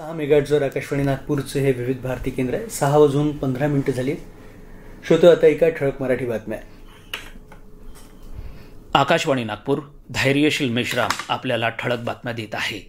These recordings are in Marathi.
सहा जोर आकाशवाणी नागपूरचे हे विविध भारती केंद्र आहे सहा वाजून पंधरा मिनिटं झाली श्रोतो आता एका ठळक मराठी बातम्या आकाशवाणी नागपूर धैर्यशील मेश्राम आपल्याला ठळक बातम्या देत आहे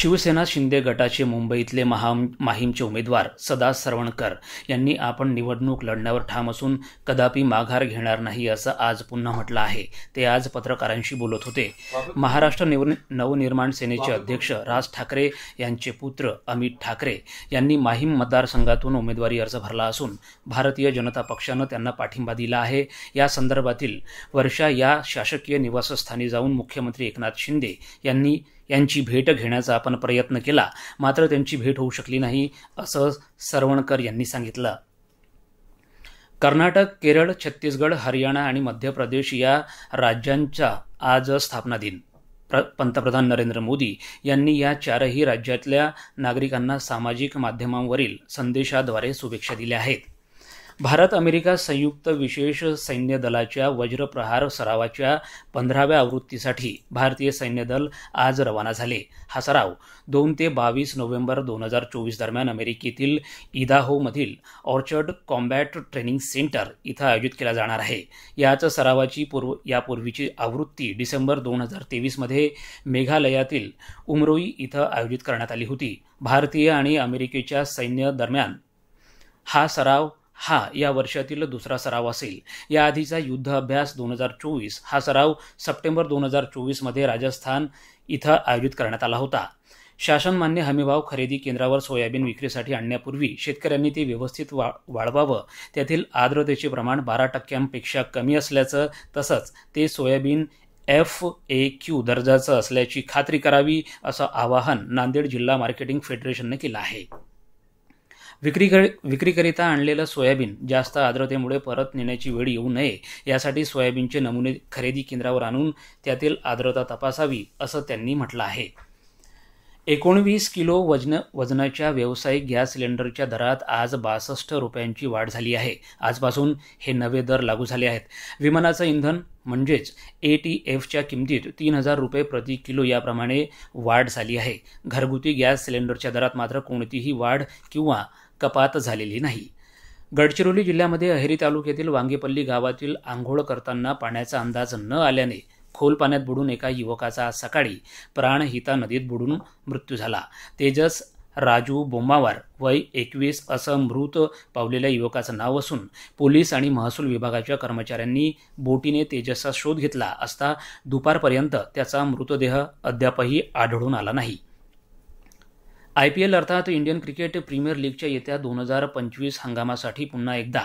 शिवसेना शिंदे गटाचे मुंबईतले महा माहीमचे उमेदवार सदा सरवणकर यांनी आपण निवडणूक लढण्यावर ठाम असून कदापि माघार घेणार नाही असं आज पुन्हा म्हटलं आहे ते आज पत्रकारांशी बोलत होते महाराष्ट्र नवनिर्माण सेनेचे अध्यक्ष राज ठाकरे यांचे पुत्र अमित ठाकरे यांनी माहीम मतदारसंघातून उमेदवारी अर्ज भरला असून भारतीय जनता पक्षानं त्यांना पाठिंबा दिला आहे या संदर्भातील वर्षा या शासकीय निवासस्थानी जाऊन मुख्यमंत्री एकनाथ शिंदे यांनी यांची भेट घेण्याचा आपण प्रयत्न केला मात्र त्यांची भेट होऊ शकली नाही असं सरवणकर यांनी सांगितलं कर्नाटक केरळ छत्तीसगड हरियाणा आणि मध्य प्रदेश या राज्यांचा आज स्थापना दिन पंतप्रधान नरेंद्र मोदी यांनी या चारही राज्यातल्या नागरिकांना सामाजिक माध्यमांवरील संदेशाद्वारे शुभेच्छा दिल्या आहेत भारत अमेरिका संयुक्त विशेष सैन्य दलाच्या वज्रप्रहार सरावाच्या पंधराव्या आवृत्तीसाठी भारतीय सैन्य दल आज रवाना झाले हा सराव दोन ते बावीस नोव्हेंबर दोन हजार चोवीस दरम्यान अमेरिकेतील इदाहोमधील ऑर्चर्ड कॉम्बॅट ट्रेनिंग सेंटर इथं आयोजित केला जाणार आहे याच सरावाची पूर्व यापूर्वीची आवृत्ती डिसेंबर दोन हजार तेवीसमध्ये मेघालयातील उमरोई इथं आयोजित करण्यात आली होती भारतीय आणि अमेरिकेच्या सैन्य दरम्यान हा सराव हा या वर्षातील दुसरा सराव असेल याआधीचा युद्ध अभ्यास दोन हजार चोवीस हा सराव सप्टेंबर दोन हजार चोवीसमध्ये राजस्थान इथं आयोजित करण्यात आला होता शासनमान्य हमीभाव खरेदी केंद्रावर सोयाबीन विक्रीसाठी आणण्यापूर्वी शेतकऱ्यांनी ते व्यवस्थित वा वाढवावं त्यातील आर्द्रतेचे प्रमाण बारा टक्क्यांपेक्षा कमी असल्याचं तसंच ते सोयाबीन एफ ए क्यू दर्जाचं असल्याची खात्री करावी असं आवाहन नांदेड जिल्हा मार्केटिंग फेडरेशननं केलं आहे विक्री विक्रीकरिता आणलेलं सोयाबीन जास्त आर्द्रतेमुळे परत नेण्याची वेळ येऊ नये यासाठी सोयाबीनचे नमुने खरेदी केंद्रावर आणून त्यातील आर्द्रता तपासावी असं त्यांनी म्हटलं आहे एकोणवीस किलो वजन वजनाच्या व्यावसायिक गॅस सिलेंडरच्या दरात आज बासष्ट रुपयांची वाढ झाली आहे आजपासून हे नवे दर लागू झाले आहेत विमानाचं इंधन म्हणजेच ए टी एफच्या किमतीत तीन हजार रुपये प्रति किलो याप्रमाणे वाढ झाली आहे घरगुती गॅस सिलेंडरच्या दरात मात्र कोणतीही वाढ किंवा कपात झालेली नाही गडचिरोली जिल्ह्यामध्ये अहेरी तालुक्यातील वांगेपल्ली गावातील आंघोळ करताना पाण्याचा अंदाज न आल्याने खोल पाण्यात बुडून एका युवकाचा आज सकाळी प्राणहिता नदीत बुडून मृत्यू झाला तेजस राजू बोम्मावार वय एकवीस असं मृत पावलेल्या युवकाचं नाव असून पोलीस आणि महसूल विभागाच्या कर्मचाऱ्यांनी बोटीने तेजसचा शोध घेतला असता दुपारपर्यंत त्याचा मृतदेह अद्यापही आढळून आला नाही आय पी एल अर्थात इंडियन क्रिकेट प्रीमियर लीगच्या येत्या दोन हजार पंचवीस हंगामासाठी पुन्हा एकदा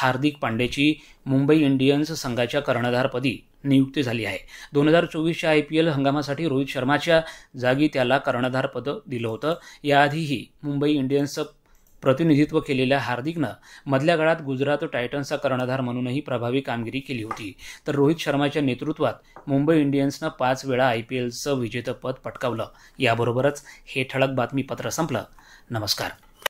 हार्दिक पांडेची मुंबई इंडियन्स संघाच्या कर्णधारपदी नियुक्ती झाली आहे दोन हजार चोवीसच्या आय पी एल हंगामासाठी रोहित शर्माच्या जागी त्याला कर्णधारपद दिलं होतं याआधीही मुंबई इंडियन्सचं प्रतिनिधित्व केलेल्या हार्दिकनं मधल्या काळात गुजरात टायटन्सचा कर्णधार म्हणूनही प्रभावी कामगिरी केली होती तर रोहित शर्माच्या नेतृत्वात मुंबई इंडियन्सनं पाच वेळा आय पी एलचं पटकावलं याबरोबरच हे ठळक बातमीपत्र संपलं नमस्कार